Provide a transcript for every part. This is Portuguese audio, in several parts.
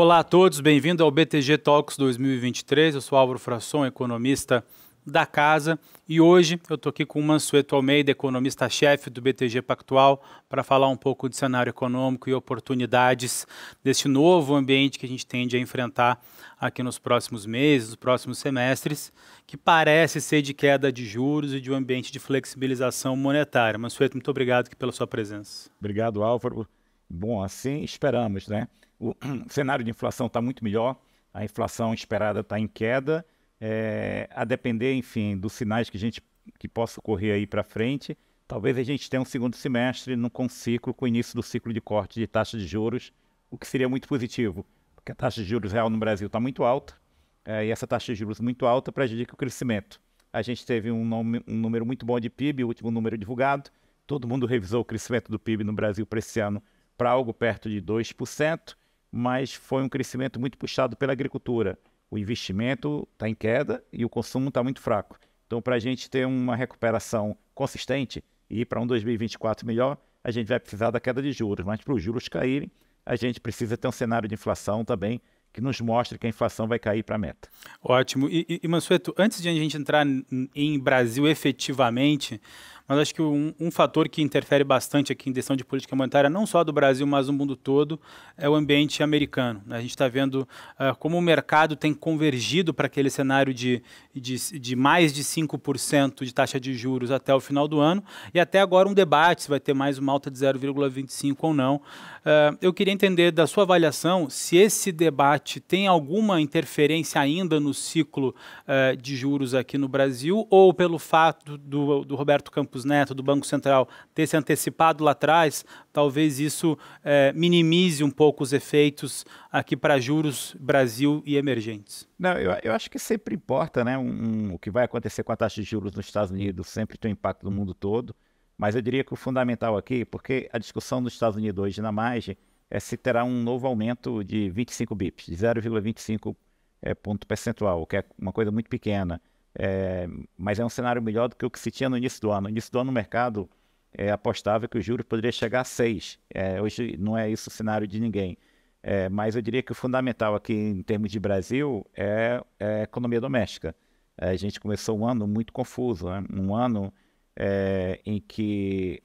Olá a todos, bem-vindo ao BTG Talks 2023. Eu sou Álvaro Frasson, economista da casa, e hoje eu estou aqui com o Mansueto Almeida, economista-chefe do BTG Pactual, para falar um pouco de cenário econômico e oportunidades deste novo ambiente que a gente tende a enfrentar aqui nos próximos meses, nos próximos semestres, que parece ser de queda de juros e de um ambiente de flexibilização monetária. Mansueto, muito obrigado pela sua presença. Obrigado, Álvaro. Bom, assim esperamos, né? O cenário de inflação está muito melhor, a inflação esperada está em queda. É, a depender, enfim, dos sinais que a gente que possa ocorrer aí para frente, talvez a gente tenha um segundo semestre num com ciclo, com o início do ciclo de corte de taxa de juros, o que seria muito positivo, porque a taxa de juros real no Brasil está muito alta, é, e essa taxa de juros muito alta prejudica o crescimento. A gente teve um, nome, um número muito bom de PIB, o último número divulgado, todo mundo revisou o crescimento do PIB no Brasil para esse ano para algo perto de 2% mas foi um crescimento muito puxado pela agricultura. O investimento está em queda e o consumo está muito fraco. Então, para a gente ter uma recuperação consistente e para um 2024 melhor, a gente vai precisar da queda de juros. Mas para os juros caírem, a gente precisa ter um cenário de inflação também que nos mostre que a inflação vai cair para a meta. Ótimo. E, e Mansueto, antes de a gente entrar em Brasil efetivamente, mas acho que um, um, fator que interfere bastante aqui em decisão de política monetária, não só do Brasil, mas do mundo todo, é o ambiente americano. Né? A gente está vendo uh, como o mercado tem convergido para aquele cenário de, de, de mais de 5% de taxa de juros até o final do ano, e até agora um debate se vai ter mais uma alta de 0,25 ou não. Uh, eu queria entender da sua avaliação se esse debate tem alguma interferência ainda no ciclo uh, de juros aqui no Brasil, ou pelo fato do, do Roberto Campos Marcos Neto, né, do Banco Central, ter se antecipado lá atrás, talvez isso é, minimize um pouco os efeitos aqui para juros Brasil e emergentes. Não, eu, eu acho que sempre importa, né? Um, um, o que vai acontecer com a taxa de juros nos Estados Unidos sempre tem um impacto no mundo todo. Mas eu diria que o fundamental aqui, porque a discussão nos Estados Unidos hoje na margem é se terá um novo aumento de 25 bips, de 0,25 é, ponto percentual, que é uma coisa muito pequena. É, mas é um cenário melhor do que o que se tinha no início do ano. No início do ano, o mercado é, apostava que o juros poderia chegar a 6. É, hoje não é isso o cenário de ninguém. É, mas eu diria que o fundamental aqui em termos de Brasil é, é a economia doméstica. É, a gente começou um ano muito confuso, né? um ano é, em que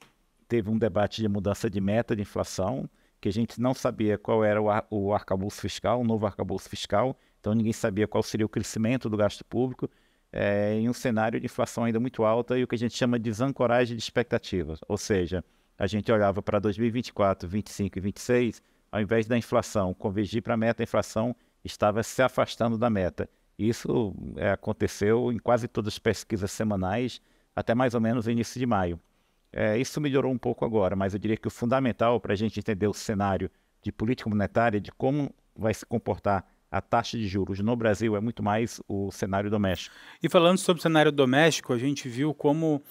teve um debate de mudança de meta de inflação, que a gente não sabia qual era o, ar, o arcabouço fiscal, o novo arcabouço fiscal, então ninguém sabia qual seria o crescimento do gasto público, é, em um cenário de inflação ainda muito alta e o que a gente chama de desancoragem de expectativas. Ou seja, a gente olhava para 2024, 2025 e 2026, ao invés da inflação convergir para a meta, a inflação estava se afastando da meta. Isso é, aconteceu em quase todas as pesquisas semanais, até mais ou menos início de maio. É, isso melhorou um pouco agora, mas eu diria que o fundamental para a gente entender o cenário de política monetária, de como vai se comportar a taxa de juros no Brasil é muito mais o cenário doméstico. E falando sobre o cenário doméstico, a gente viu como uh,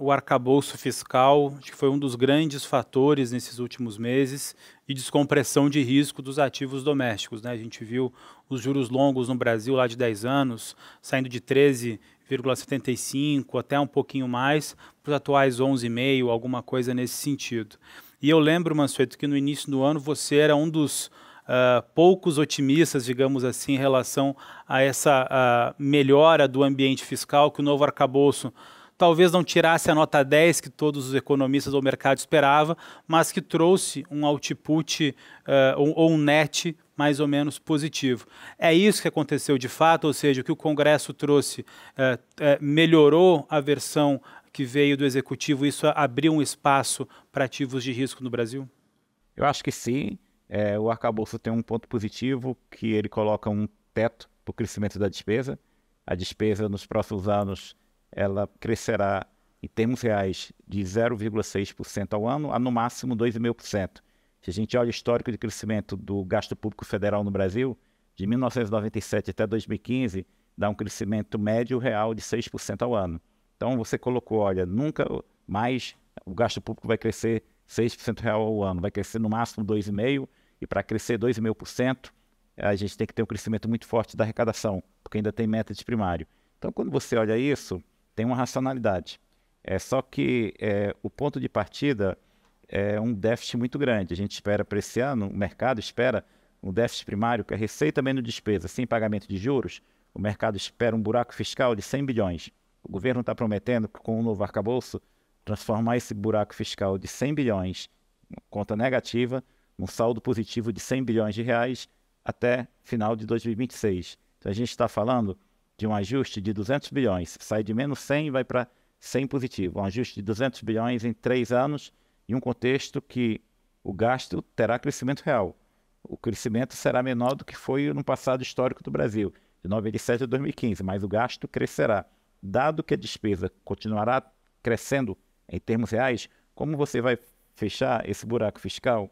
o arcabouço fiscal acho que foi um dos grandes fatores nesses últimos meses de descompressão de risco dos ativos domésticos. Né? A gente viu os juros longos no Brasil lá de 10 anos saindo de 13,75 até um pouquinho mais para os atuais 11,5, alguma coisa nesse sentido. E eu lembro, Mansueto, que no início do ano você era um dos ah, poucos otimistas, digamos assim, em relação a essa uh, melhora do ambiente fiscal, que o novo arcabouço talvez não tirasse a nota 10 que todos os economistas ou mercado esperava, mas que trouxe um output uh, ou, ou um net mais ou menos positivo. É isso que aconteceu de fato, ou seja, o que o Congresso trouxe eh, eh, melhorou a versão que veio do Executivo, isso abriu um espaço para ativos de risco no Brasil? Eu acho que sim. É, o arcabouço tem um ponto positivo, que ele coloca um teto para o crescimento da despesa. A despesa nos próximos anos ela crescerá em termos reais de 0,6% ao ano a no máximo 2,5%. Se a gente olha o histórico de crescimento do gasto público federal no Brasil, de 1997 até 2015, dá um crescimento médio real de 6% ao ano. Então você colocou, olha, nunca mais o gasto público vai crescer 6% real ao ano, vai crescer no máximo 2,5% e para crescer 2,5%, a gente tem que ter um crescimento muito forte da arrecadação, porque ainda tem meta de primário. Então, quando você olha isso, tem uma racionalidade. É só que é, o ponto de partida é um déficit muito grande. A gente espera para esse ano, o mercado espera um déficit primário que é receita menos despesa, sem pagamento de juros. O mercado espera um buraco fiscal de 100 bilhões. O governo está prometendo que com o novo arcabouço transformar esse buraco fiscal de 100 bilhões, conta negativa, um saldo positivo de 100 bilhões de reais até final de 2026. Então a gente está falando de um ajuste de 200 bilhões, sai de menos 100 e vai para 100 positivo, um ajuste de 200 bilhões em três anos, em um contexto que o gasto terá crescimento real. O crescimento será menor do que foi no passado histórico do Brasil, de 97 a 2015, mas o gasto crescerá. Dado que a despesa continuará crescendo em termos reais, como você vai fechar esse buraco fiscal?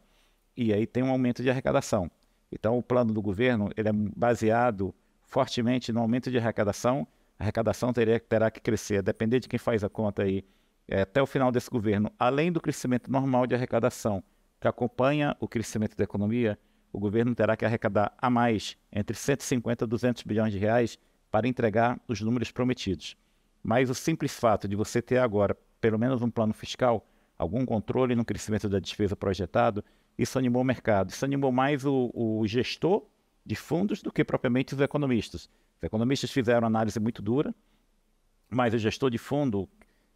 e aí tem um aumento de arrecadação. Então, o plano do governo ele é baseado fortemente no aumento de arrecadação. A arrecadação teria, terá que crescer, depender de quem faz a conta aí, é, até o final desse governo, além do crescimento normal de arrecadação que acompanha o crescimento da economia, o governo terá que arrecadar a mais entre 150 e 200 bilhões de reais para entregar os números prometidos. Mas o simples fato de você ter agora pelo menos um plano fiscal, algum controle no crescimento da despesa projetado, isso animou o mercado. Isso animou mais o, o gestor de fundos do que propriamente os economistas. Os economistas fizeram análise muito dura, mas o gestor de fundo,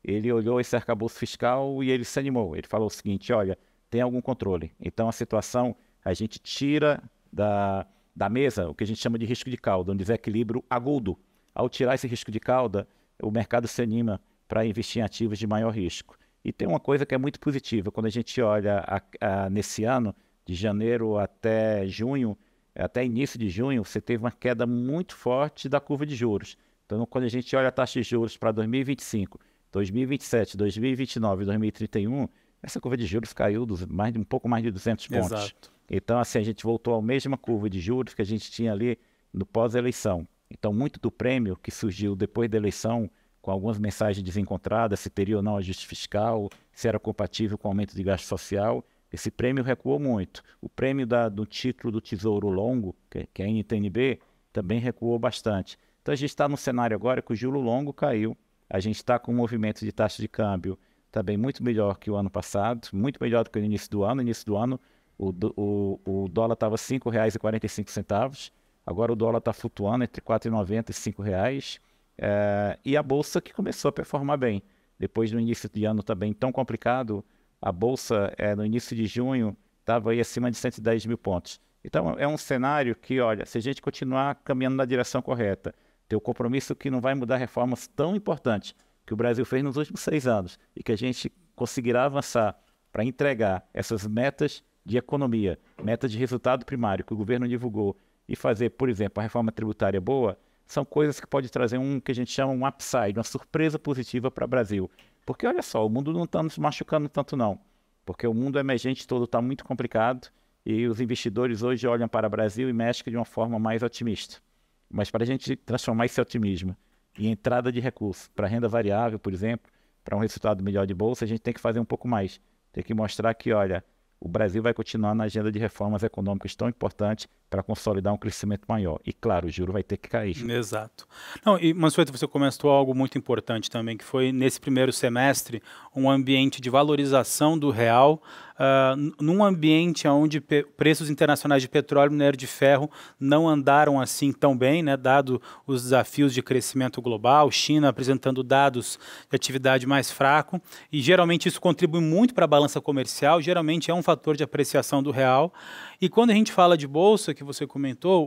ele olhou esse arcabouço fiscal e ele se animou. Ele falou o seguinte, olha, tem algum controle. Então, a situação, a gente tira da, da mesa o que a gente chama de risco de cauda, um desequilíbrio agudo. Ao tirar esse risco de cauda, o mercado se anima para investir em ativos de maior risco. E tem uma coisa que é muito positiva, quando a gente olha a, a, nesse ano, de janeiro até junho, até início de junho, você teve uma queda muito forte da curva de juros. Então, quando a gente olha a taxa de juros para 2025, 2027, 2029, 2031, essa curva de juros caiu dos, mais, um pouco mais de 200 pontos. Exato. Então, assim, a gente voltou à mesma curva de juros que a gente tinha ali no pós-eleição. Então, muito do prêmio que surgiu depois da eleição, com algumas mensagens desencontradas, se teria ou não ajuste fiscal, se era compatível com aumento de gasto social. Esse prêmio recuou muito. O prêmio da, do título do Tesouro Longo, que, que é a NTNB, também recuou bastante. Então a gente está num cenário agora que o juro longo caiu, a gente está com um movimento de taxa de câmbio também muito melhor que o ano passado, muito melhor do que no início do ano. No início do ano, o, o, o dólar estava R$ 5,45, agora o dólar está flutuando entre R$ 4,90 e R$ 5,00. É, e a bolsa que começou a performar bem. Depois do início de ano também tão complicado, a bolsa é, no início de junho estava aí acima de 110 mil pontos. Então é um cenário que, olha, se a gente continuar caminhando na direção correta, ter o um compromisso que não vai mudar reformas tão importantes que o Brasil fez nos últimos seis anos e que a gente conseguirá avançar para entregar essas metas de economia, metas de resultado primário que o governo divulgou e fazer, por exemplo, a reforma tributária boa, são coisas que podem trazer um que a gente chama um upside, uma surpresa positiva para o Brasil. Porque olha só, o mundo não está nos machucando tanto não, porque o mundo emergente todo está muito complicado e os investidores hoje olham para o Brasil e México de uma forma mais otimista. Mas para a gente transformar esse otimismo em entrada de recursos para renda variável, por exemplo, para um resultado melhor de bolsa, a gente tem que fazer um pouco mais. Tem que mostrar que, olha, o Brasil vai continuar na agenda de reformas econômicas tão importante para consolidar um crescimento maior. E claro, o juro vai ter que cair. Exato. Não, e Mansueto, você começou algo muito importante também, que foi nesse primeiro semestre um ambiente de valorização do real, uh, num ambiente onde preços internacionais de petróleo e minério de ferro não andaram assim tão bem, né, dado os desafios de crescimento global, China apresentando dados de atividade mais fraco, e geralmente isso contribui muito para a balança comercial, geralmente é um fator de apreciação do real. E quando a gente fala de bolsa, que que você comentou,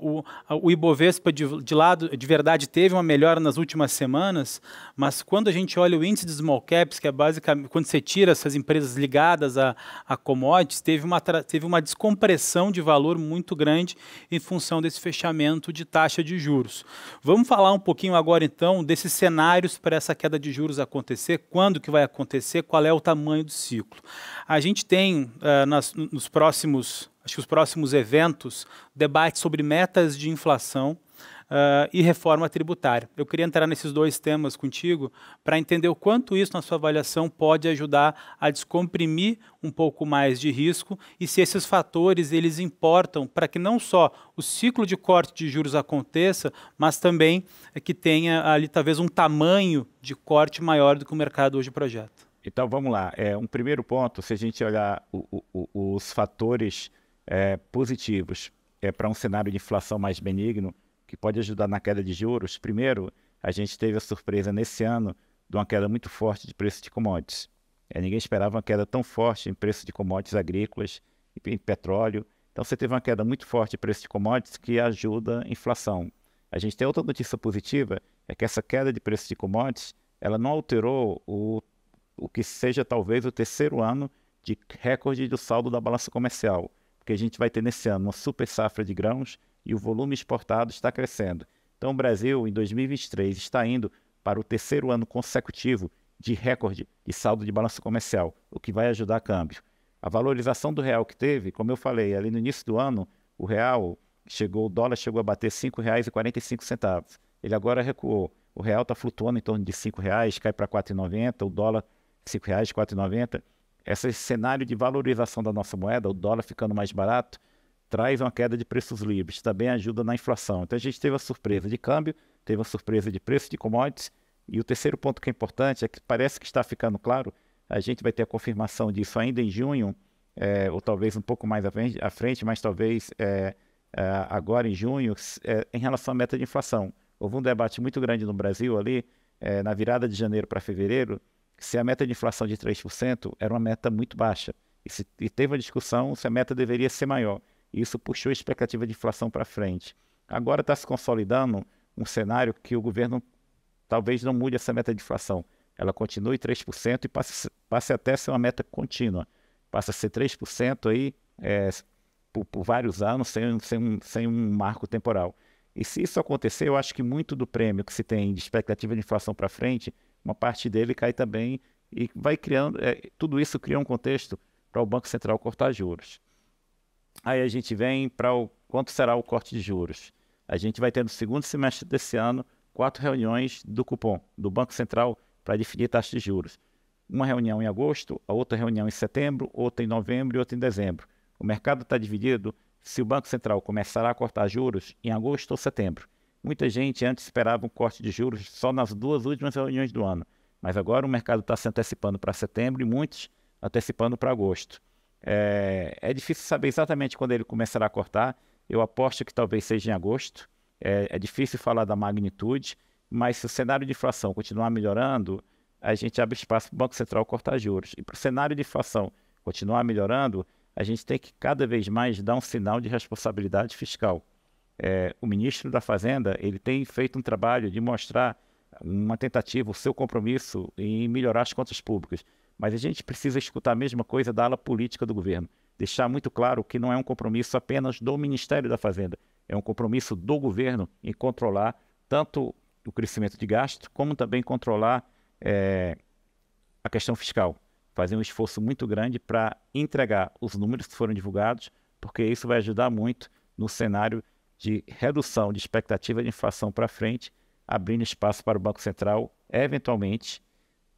o, o Ibovespa de, de, lado, de verdade teve uma melhora nas últimas semanas, mas quando a gente olha o índice de small caps, que é basicamente quando você tira essas empresas ligadas a, a commodities, teve uma, teve uma descompressão de valor muito grande em função desse fechamento de taxa de juros. Vamos falar um pouquinho agora então desses cenários para essa queda de juros acontecer, quando que vai acontecer, qual é o tamanho do ciclo. A gente tem uh, nas, nos próximos acho que os próximos eventos, debate sobre metas de inflação uh, e reforma tributária. Eu queria entrar nesses dois temas contigo para entender o quanto isso, na sua avaliação, pode ajudar a descomprimir um pouco mais de risco e se esses fatores eles importam para que não só o ciclo de corte de juros aconteça, mas também que tenha ali talvez um tamanho de corte maior do que o mercado hoje projeta. Então vamos lá. É, um primeiro ponto, se a gente olhar o, o, os fatores é, positivos é, para um cenário de inflação mais benigno, que pode ajudar na queda de juros. Primeiro, a gente teve a surpresa nesse ano de uma queda muito forte de preço de commodities. É, ninguém esperava uma queda tão forte em preço de commodities agrícolas, em petróleo. Então, você teve uma queda muito forte de preço de commodities que ajuda a inflação. A gente tem outra notícia positiva, é que essa queda de preço de commodities, ela não alterou o, o que seja talvez o terceiro ano de recorde do saldo da balança comercial porque a gente vai ter nesse ano uma super safra de grãos e o volume exportado está crescendo. Então, o Brasil, em 2023, está indo para o terceiro ano consecutivo de recorde de saldo de balança comercial, o que vai ajudar a câmbio. A valorização do real que teve, como eu falei, ali no início do ano, o real chegou, o dólar chegou a bater R$ 5,45. Ele agora recuou. O real está flutuando em torno de R$ 5,00, cai para R$ 4,90, o dólar R$ 5,00, R$ 4,90. Esse cenário de valorização da nossa moeda, o dólar ficando mais barato, traz uma queda de preços livres, também ajuda na inflação. Então a gente teve a surpresa de câmbio, teve a surpresa de preço de commodities, e o terceiro ponto que é importante é que parece que está ficando claro, a gente vai ter a confirmação disso ainda em junho, é, ou talvez um pouco mais à frente, mas talvez é, é, agora em junho, é, em relação à meta de inflação. Houve um debate muito grande no Brasil ali, é, na virada de janeiro para fevereiro, se a meta de inflação de 3% era uma meta muito baixa. E, se, e teve a discussão se a meta deveria ser maior. E isso puxou a expectativa de inflação para frente. Agora está se consolidando um cenário que o governo talvez não mude essa meta de inflação. Ela continue 3% e passe, passe até ser uma meta contínua. Passa a ser 3% aí, é, por, por, vários anos, sem, sem, um, sem um marco temporal. E se isso acontecer, eu acho que muito do prêmio que se tem de expectativa de inflação para frente uma parte dele cai também e vai criando, é, tudo isso cria um contexto para o Banco Central cortar juros. Aí a gente vem para o quanto será o corte de juros. A gente vai ter no segundo semestre desse ano quatro reuniões do cupom do Banco Central para definir taxa de juros. Uma reunião em agosto, a outra reunião em setembro, outra em novembro e outra em dezembro. O mercado está dividido se o Banco Central começará a cortar juros em agosto ou setembro. Muita gente antes esperava um corte de juros só nas duas últimas reuniões do ano, mas agora o mercado está se antecipando para setembro e muitos antecipando para agosto. É, é, difícil saber exatamente quando ele começará a cortar. Eu aposto que talvez seja em agosto. É, é difícil falar da magnitude, mas se o cenário de inflação continuar melhorando, a gente abre espaço para o Banco Central cortar juros. E para o cenário de inflação continuar melhorando, a gente tem que cada vez mais dar um sinal de responsabilidade fiscal é, o ministro da Fazenda ele tem feito um trabalho de mostrar uma tentativa, o seu compromisso em melhorar as contas públicas. Mas a gente precisa escutar a mesma coisa da ala política do governo. Deixar muito claro que não é um compromisso apenas do Ministério da Fazenda, é um compromisso do governo em controlar tanto o crescimento de gasto, como também controlar é, a questão fiscal. Fazer um esforço muito grande para entregar os números que foram divulgados, porque isso vai ajudar muito no cenário de redução de expectativa de inflação para frente, abrindo espaço para o Banco Central, eventualmente,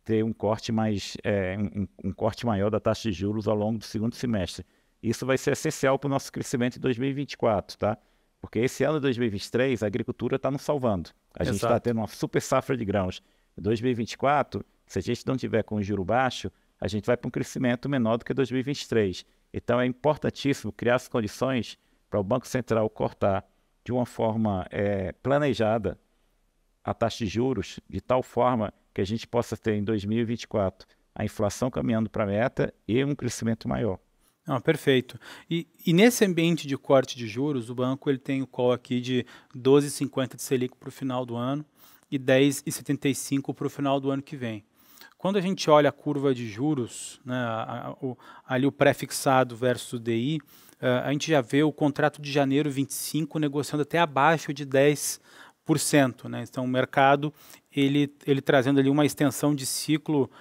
ter um corte, mais, é, um, um corte maior da taxa de juros ao longo do segundo semestre. Isso vai ser essencial para o nosso crescimento em 2024, tá? Porque esse ano de 2023, a agricultura está nos salvando. A tá Exato. gente está tendo uma super safra de grãos. Em 2024, se a gente não tiver com o juro baixo, a gente vai para um crescimento menor do que 2023. Então é importantíssimo criar as condições para o Banco Central cortar de uma forma é, planejada a taxa de juros, de tal forma que a gente possa ter em 2024 a inflação caminhando para a meta e um crescimento maior. Ah, perfeito. E, e, nesse ambiente de corte de juros, o banco ele tem o call aqui de 12,50 de Selic para o final do ano e 10,75 para o final do ano que vem. Quando a gente olha a curva de juros, né, a, a, o, ali o pré-fixado versus o DI, Uh, a gente já vê o contrato de janeiro 25 negociando até abaixo de 10%. Né? Então, o mercado ele, ele trazendo ali uma extensão de ciclo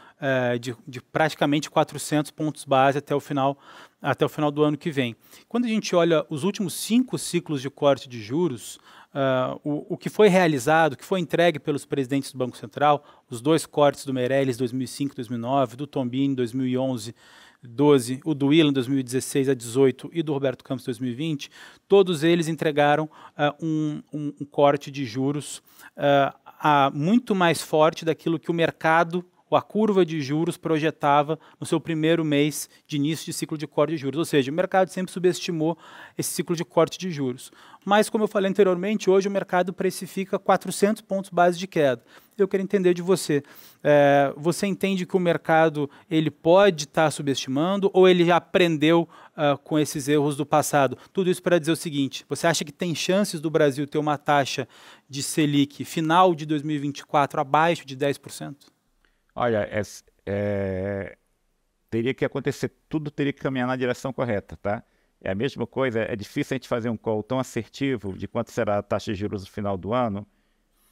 uh, de, de, praticamente 400 pontos base até o final até o final do ano que vem. Quando a gente olha os últimos cinco ciclos de corte de juros, Uh, o, o, que foi realizado, o que foi entregue pelos presidentes do Banco Central, os dois cortes do Meirelles 2005 2009, do Tombini 2011 12, o do Willan 2016 a 18 e do Roberto Campos 2020, todos eles entregaram uh, um, um, um, corte de juros uh, muito mais forte daquilo que o mercado a curva de juros projetava no seu primeiro mês de início de ciclo de corte de juros. Ou seja, o mercado sempre subestimou esse ciclo de corte de juros. Mas, como eu falei anteriormente, hoje o mercado precifica 400 pontos base de queda. Eu quero entender de você. É, você entende que o mercado ele pode estar tá subestimando ou ele já aprendeu uh, com esses erros do passado? Tudo isso para dizer o seguinte: você acha que tem chances do Brasil ter uma taxa de Selic final de 2024 abaixo de 10%? Olha, é, é, teria que acontecer, tudo teria que caminhar na direção correta, tá? É a mesma coisa, é difícil a gente fazer um call tão assertivo de quanto será a taxa de juros no final do ano,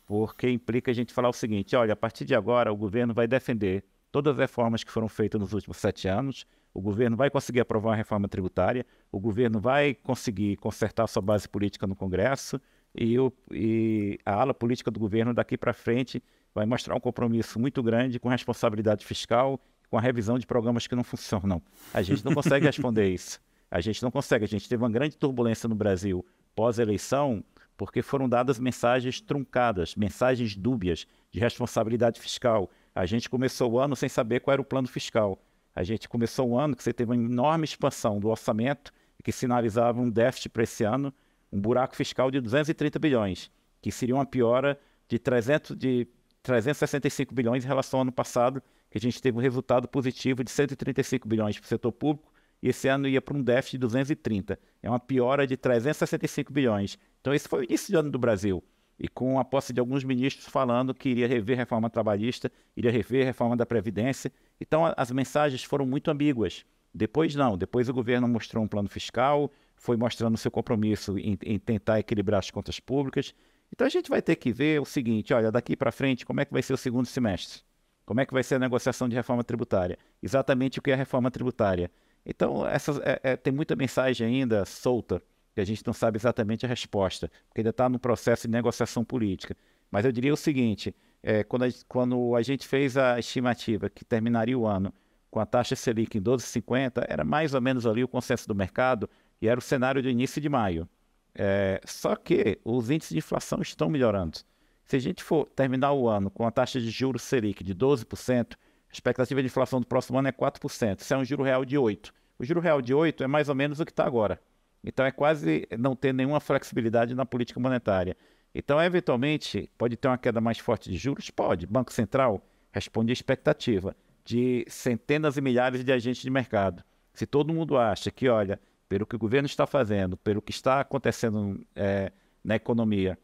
porque implica a gente falar o seguinte: olha, a partir de agora o governo vai defender todas as reformas que foram feitas nos últimos sete anos, o governo vai conseguir aprovar uma reforma tributária, o governo vai conseguir consertar sua base política no Congresso e, o, e a ala política do governo daqui para frente vai mostrar um compromisso muito grande com responsabilidade fiscal, com a revisão de programas que não funcionam. A gente não consegue responder isso. A gente não consegue. A gente teve uma grande turbulência no Brasil pós-eleição, porque foram dadas mensagens truncadas, mensagens dúbias de responsabilidade fiscal. A gente começou o ano sem saber qual era o plano fiscal. A gente começou o ano que você teve uma enorme expansão do orçamento, que sinalizava um déficit para esse ano, um buraco fiscal de 230 bilhões, que seria uma piora de 300 de 365 bilhões em relação ao ano passado, que a gente teve um resultado positivo de 135 bilhões para o setor público, e esse ano ia para um déficit de 230. É uma piora de 365 bilhões. Então, esse foi o início do ano do Brasil. E com a posse de alguns ministros falando que iria rever a reforma trabalhista, iria rever a reforma da Previdência. Então, as mensagens foram muito ambíguas. Depois, não. Depois, o governo mostrou um plano fiscal, foi mostrando seu compromisso em, em tentar equilibrar as contas públicas. Então a gente vai ter que ver o seguinte, olha, daqui para frente, como é que vai ser o segundo semestre? Como é que vai ser a negociação de reforma tributária? Exatamente o que é a reforma tributária. Então, essa, é, é, tem muita mensagem ainda solta que a gente não sabe exatamente a resposta, porque ainda está no processo de negociação política. Mas eu diria o seguinte: é, quando, a, quando, a, gente fez a estimativa que terminaria o ano com a taxa Selic em 12,50, era mais ou menos ali o consenso do mercado e era o cenário do início de maio. É, só que os índices de inflação estão melhorando. Se a gente for terminar o ano com a taxa de juros Selic de 12%, a expectativa de inflação do próximo ano é 4%. Isso é um juro real de 8%. O juro real de 8% é mais ou menos o que está agora. Então é quase não ter nenhuma flexibilidade na política monetária. Então, eventualmente, pode ter uma queda mais forte de juros? Pode. Banco Central responde à expectativa de centenas e milhares de agentes de mercado. Se todo mundo acha que, olha, pelo que o governo está fazendo, pelo que está acontecendo é, na economia,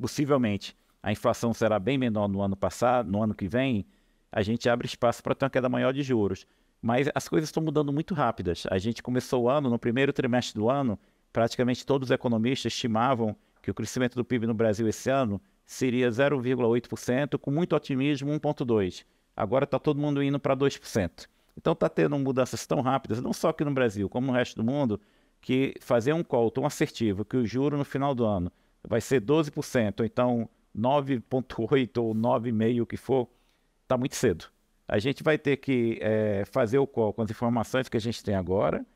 possivelmente a inflação será bem menor no ano passado, no ano que vem, a gente abre espaço para ter uma queda maior de juros. Mas as coisas estão mudando muito rápidas. A gente começou o ano, no primeiro trimestre do ano, praticamente todos os economistas estimavam que o crescimento do PIB no Brasil esse ano seria 0,8%, com muito otimismo 1,2%. Agora está todo mundo indo para 2%. Então está tendo mudanças tão rápidas, não só aqui no Brasil, como no resto do mundo, que fazer um call tão assertivo que o juro no final do ano vai ser 12%, ou então 9,8% ou 9,5%, o que for, está muito cedo. A gente vai ter que é, fazer o call com as informações que a gente tem agora.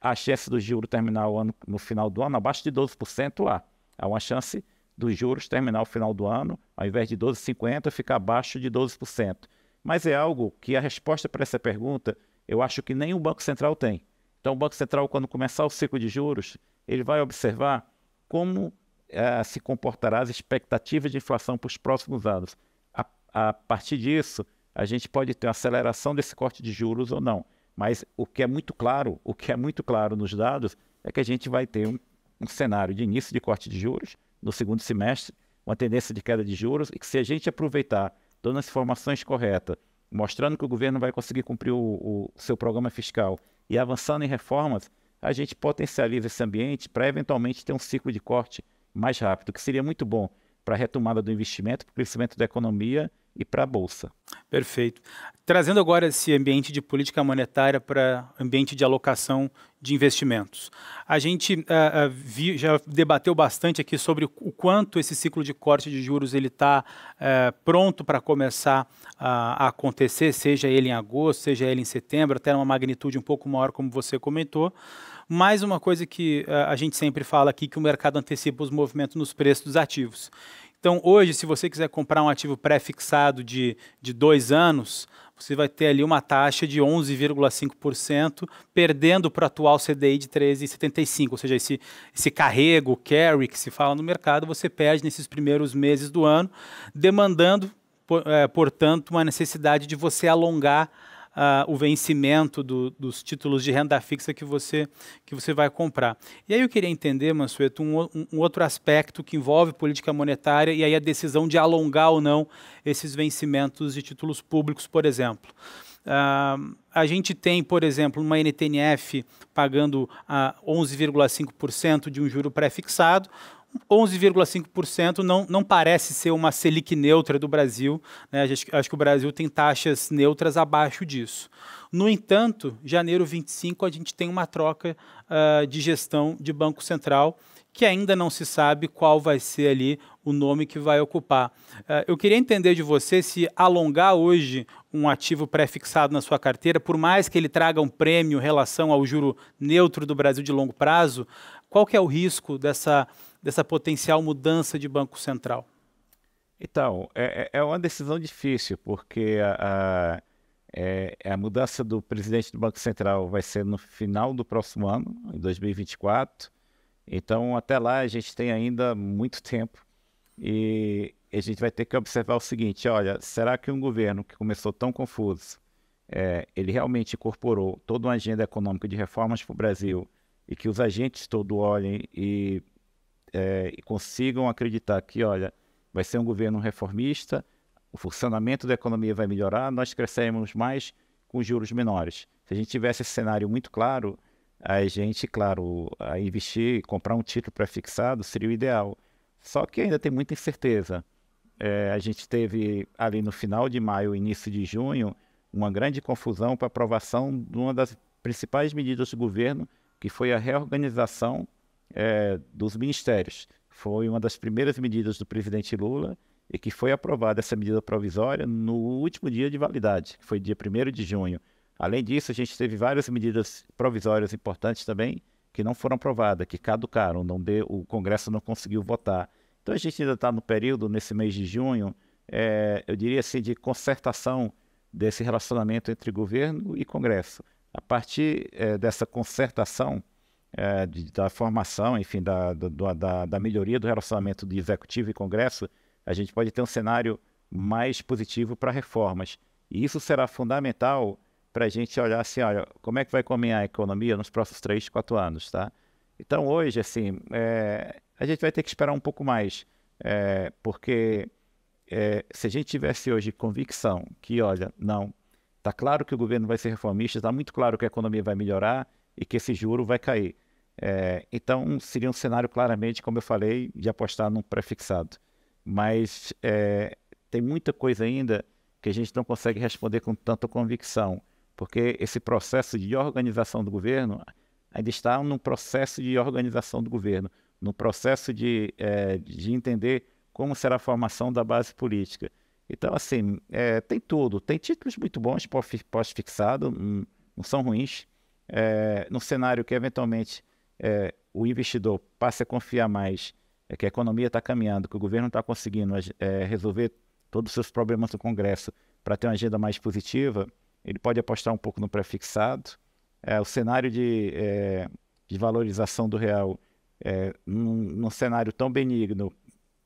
A chance do juro terminar o ano, no final do ano abaixo de 12% há. Há uma chance dos juros terminar o final do ano, ao invés de 12,50%, ficar abaixo de 12%. Mas é algo que a resposta para essa pergunta eu acho que nem o Banco Central tem. Então, o Banco Central, quando começar o ciclo de juros, ele vai observar como eh, se comportará as expectativas de inflação para os próximos anos. A, a, partir disso, a gente pode ter uma aceleração desse corte de juros ou não. Mas o que é muito claro, o que é muito claro nos dados, é que a gente vai ter um, um cenário de início de corte de juros no segundo semestre, uma tendência de queda de juros, e que se a gente aproveitar dando as informações corretas, mostrando que o governo vai conseguir cumprir o, o seu programa fiscal e avançando em reformas, a gente potencializa esse ambiente para eventualmente ter um ciclo de corte mais rápido, que seria muito bom para a retomada do investimento, para o crescimento da economia e para a bolsa. Perfeito. Trazendo agora esse ambiente de política monetária para ambiente de alocação de investimentos. A gente uh, uh, vi, já debateu bastante aqui sobre o quanto esse ciclo de corte de juros ele está uh, eh, pronto para começar a acontecer, seja ele em agosto, seja ele em setembro, até uma magnitude um pouco maior, como você comentou. Mais uma coisa que ah, a gente sempre fala aqui, que o mercado antecipa os movimentos nos preços dos ativos. Então, hoje, se você quiser comprar um ativo pré-fixado de, de dois anos, você vai ter ali uma taxa de 11,5%, perdendo para o atual CDI de 13,75%. Ou seja, esse, esse carrego, carry que se fala no mercado, você perde nesses primeiros meses do ano, demandando, eh, portanto, uma necessidade de você alongar ah, o vencimento do, dos títulos de renda fixa que você, que você vai comprar. E aí eu queria entender, Mansueto, um, um outro aspecto que envolve política monetária e aí a decisão de alongar ou não esses vencimentos de títulos públicos, por exemplo. Uh, a gente tem, por exemplo, uma NTNF pagando a 11,5% de um juro pré-fixado, 11,5% não, não parece ser uma Selic neutra do Brasil. Né? Acho, acho que o Brasil tem taxas neutras abaixo disso. No entanto, janeiro 25, a gente tem uma troca uh, de gestão de Banco Central que ainda não se sabe qual vai ser ali o nome que vai ocupar. Uh, eu queria entender de você se alongar hoje um ativo pré-fixado na sua carteira, por mais que ele traga um prêmio em relação ao juro neutro do Brasil de longo prazo, qual que é o risco dessa, dessa potencial mudança de Banco Central? Então, é, é, é uma decisão difícil, porque a, a, é, é, a mudança do presidente do Banco Central vai ser no final do próximo ano, em 2024. Então, até lá, a gente tem ainda muito tempo e a gente vai ter que observar o seguinte: olha, será que um governo que começou tão confuso, é, ele realmente incorporou toda uma agenda econômica de reformas para o Brasil e que os agentes todo olhem e, é, e consigam acreditar que, olha, vai ser um governo reformista, o funcionamento da economia vai melhorar, nós cresceremos mais com juros menores. Se a gente tivesse esse cenário muito claro, a gente, claro, a investir, comprar um título prefixado fixado seria o ideal. Só que ainda tem muita incerteza. É, a gente teve ali no final de maio, início de junho, uma grande confusão para aprovação de uma das principais medidas do governo, que foi a reorganização é, dos ministérios. Foi uma das primeiras medidas do presidente Lula e que foi aprovada essa medida provisória no último dia de validade, que foi dia 1 de junho. Além disso, a gente teve várias medidas provisórias importantes também que não foram aprovadas, que caducaram, não deu, o Congresso não conseguiu votar. Então a gente ainda está no período, nesse mês de junho, é, eu diria assim, de concertação desse relacionamento entre governo e Congresso. A partir é, dessa concertação é, de, da formação, enfim, da, do, da, da melhoria do relacionamento de executivo e Congresso, a gente pode ter um cenário mais positivo para reformas. E isso será fundamental para a gente olhar assim, olha, como é que vai caminhar a economia nos próximos 3, 4 anos, tá? Então, hoje, assim, é, a gente vai ter que esperar um pouco mais, é, porque é, se a gente tivesse hoje convicção que, olha, não, Está claro que o governo vai ser reformista, está muito claro que a economia vai melhorar e que esse juro vai cair. É, então, seria um cenário claramente, como eu falei, de apostar num prefixado. Mas é, tem muita coisa ainda que a gente não consegue responder com tanta convicção, porque esse processo de organização do governo ainda está num processo de organização do governo, no processo de, é, de entender como será a formação da base política. Então, assim, é, tem tudo. Tem títulos muito bons pós-fixado, hum, não são ruins. É, no cenário que, eventualmente, é, o investidor passe a confiar mais é que a economia está caminhando, que o governo está conseguindo é, resolver todos os seus problemas do Congresso para ter uma agenda mais positiva, ele pode apostar um pouco no pré-fixado. É, o cenário de, é, de valorização do real, é, num, num, cenário tão benigno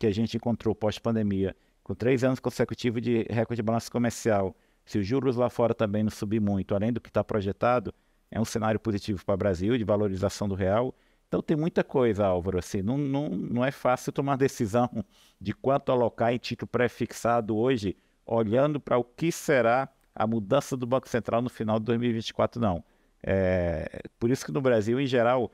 que a gente encontrou pós-pandemia, com três anos consecutivos de recorde de balanço comercial, se os juros lá fora também não subir muito, além do que está projetado, é um cenário positivo para o Brasil, de valorização do real. Então tem muita coisa, Álvaro. Assim, não, não, não é fácil tomar decisão de quanto alocar em título pré-fixado hoje, olhando para o que será a mudança do Banco Central no final de 2024, não. É, por isso que no Brasil, em geral,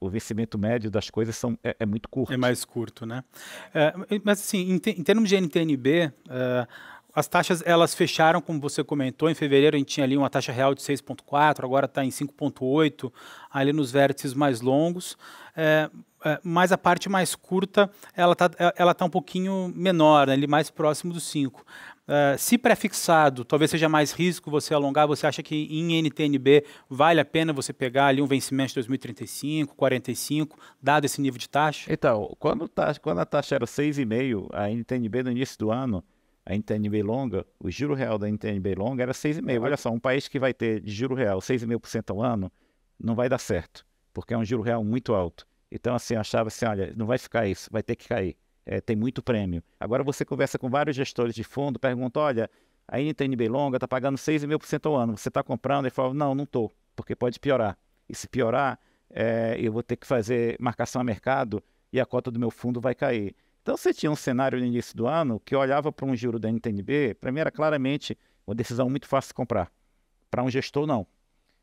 o vencimento médio das coisas são, é, é muito curto. É mais curto, né? É, mas assim, em, te, em, termos de NTNB, é, as taxas elas fecharam, como você comentou, em fevereiro a gente tinha ali uma taxa real de 6,4, agora está em 5,8, ali nos vértices mais longos. É, é, mas a parte mais curta ela está é, ela tá um pouquinho menor, né, ali mais próximo dos 5. É, se prefixado, talvez seja mais risco você alongar, você acha que em NTNB vale a pena você pegar ali um vencimento de 2035, 45, dado esse nível de taxa? Então, quando, taxa, tá, quando a taxa era 6,5, a NTNB no início do ano, a NTNB longa, o juro real da NTNB longa era 6,5. Olha só, um país que vai ter de juro real 6,5% ao ano, não vai dar certo, porque é um juro real muito alto. Então, assim, achava assim, olha, não vai ficar isso, vai ter que cair é, tem muito prêmio. Agora você conversa com vários gestores de fundo, pergunta, olha, a NTNB longa está pagando 6,5% ao ano, você está comprando? Ele fala, não, não estou, porque pode piorar. E se piorar, é, eu vou ter que fazer marcação a mercado e a cota do meu fundo vai cair. Então você tinha um cenário no início do ano que olhava para um juro da NTNB, para mim era claramente uma decisão muito fácil de comprar. Para um gestor, não.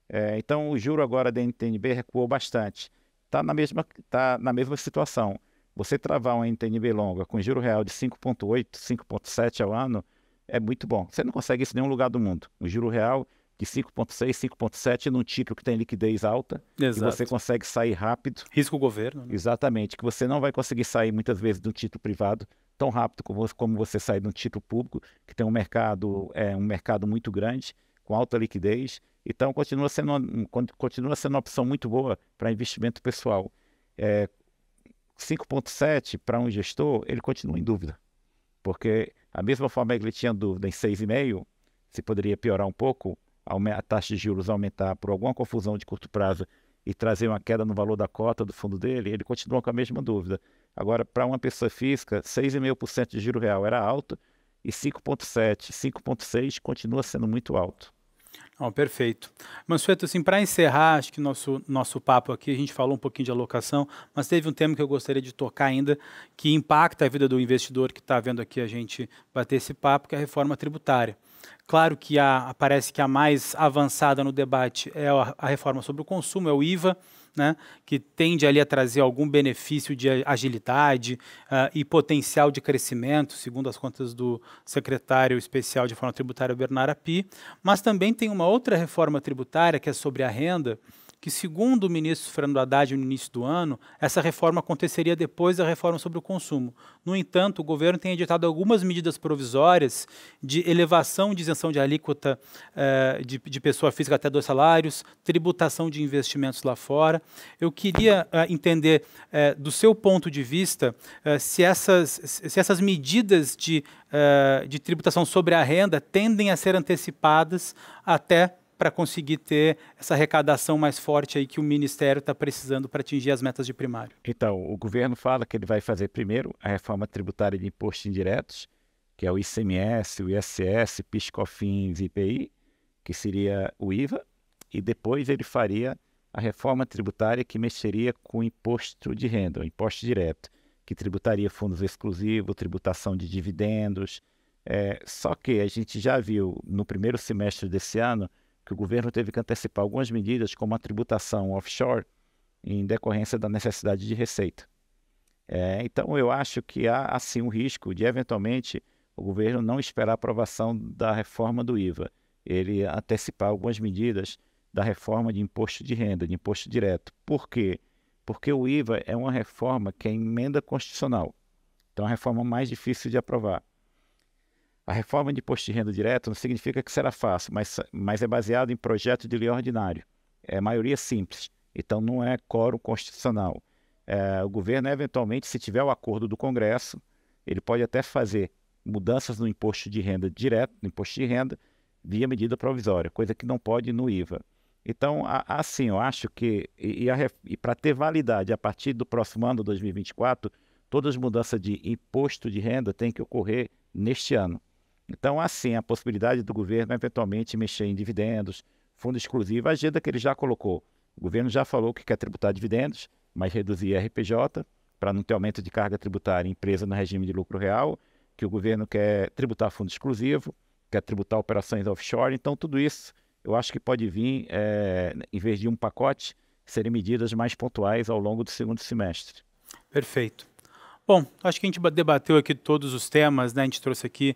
É, então o juro agora da NTNB recuou bastante. Está na, mesma, tá na mesma situação. Você travar um NTNB longa com juro real de 5,8, 5,7 ao ano é muito bom. Você não consegue isso em nenhum lugar do mundo. Um juro real de 5,6, 5,7 num título que tem liquidez alta, Exato. que você consegue sair rápido. Risco governo. Né? Exatamente, que você não vai conseguir sair muitas vezes de um título privado tão rápido como, você sair de um título público, que tem um mercado, é, um mercado muito grande, com alta liquidez. Então, continua sendo uma, continua sendo uma opção muito boa para investimento pessoal. É, 5,7 para um gestor, ele continua em dúvida. Porque, da mesma forma que ele tinha dúvida em 6,5, se poderia piorar um pouco, a taxa de juros aumentar por alguma confusão de curto prazo e trazer uma queda no valor da cota do fundo dele, ele continua com a mesma dúvida. Agora, para uma pessoa física, 6,5% de giro real era alto e 5,7, 5,6 continua sendo muito alto. Oh, perfeito. Mansueto, assim, para encerrar, acho que nosso nosso papo aqui, a gente falou um pouquinho de alocação, mas teve um tema que eu gostaria de tocar ainda, que impacta a vida do investidor que está vendo aqui a gente bater esse papo, que é a reforma tributária. Claro que a, parece que a mais avançada no debate é a, a reforma sobre o consumo, é o IVA, né, que tende ali a trazer algum benefício de agilidade uh, e potencial de crescimento, segundo as contas do secretário especial de reforma tributária Bernardo Api, mas também tem uma outra reforma tributária que é sobre a renda, que, segundo o ministro Fernando Haddad no início do ano, essa reforma aconteceria depois da reforma sobre o consumo. No entanto, o governo tem editado algumas medidas provisórias de elevação de isenção de alíquota eh, de, de, pessoa física até dois salários, tributação de investimentos lá fora. Eu queria eh, entender, eh, do seu ponto de vista, eh, se, essas, se essas medidas de, eh, de tributação sobre a renda tendem a ser antecipadas até para conseguir ter essa arrecadação mais forte aí que o Ministério está precisando para atingir as metas de primário? Então, o governo fala que ele vai fazer primeiro a reforma tributária de impostos indiretos, que é o ICMS, o ISS, PIS/COFINS e IPI, que seria o IVA, e depois ele faria a reforma tributária que mexeria com o imposto de renda, o imposto direto, que tributaria fundos exclusivos, tributação de dividendos. É, só que a gente já viu no primeiro semestre desse ano que o governo teve que antecipar algumas medidas, como a tributação offshore, em decorrência da necessidade de receita. É, então, eu acho que há, assim, um risco de, eventualmente, o governo não esperar a aprovação da reforma do IVA, ele antecipar algumas medidas da reforma de imposto de renda, de imposto direto. Por quê? Porque o IVA é uma reforma que é emenda constitucional. Então, é reforma mais difícil de aprovar. A reforma de imposto de renda direto não significa que será fácil, mas, mas é baseado em projeto de lei ordinário. É maioria simples, então não é quórum constitucional. É, o governo, eventualmente, se tiver o acordo do Congresso, ele pode até fazer mudanças no imposto de renda direto, no imposto de renda, via medida provisória, coisa que não pode no IVA. Então, assim, eu acho que, e, e para ter validade a partir do próximo ano, 2024, todas as mudanças de imposto de renda têm que ocorrer neste ano. Então, assim, a possibilidade do governo eventualmente mexer em dividendos, fundo exclusivo, a agenda que ele já colocou. O governo já falou que quer tributar dividendos, mas reduzir RPJ para não ter aumento de carga tributária em empresa no regime de lucro real, que o governo quer tributar fundo exclusivo, quer tributar operações offshore. Então, tudo isso eu acho que pode vir, é, em vez de um pacote, serem medidas mais pontuais ao longo do segundo semestre. Perfeito. Bom, acho que a gente debateu aqui todos os temas, né? A gente trouxe aqui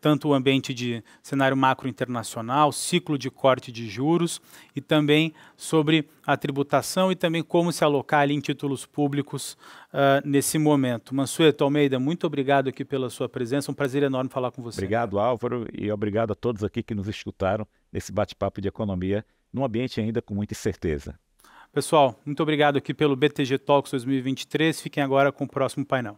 tanto o ambiente de cenário macro internacional, ciclo de corte de juros e também sobre a tributação e também como se alocar ali em títulos públicos uh, nesse momento. Mansueto Almeida, muito obrigado aqui pela sua presença, um prazer enorme falar com você. Obrigado, Álvaro, e obrigado a todos aqui que nos escutaram nesse bate-papo de economia, num ambiente ainda com muita incerteza. Pessoal, muito obrigado aqui pelo BTG Talks 2023. Fiquem agora com o próximo painel.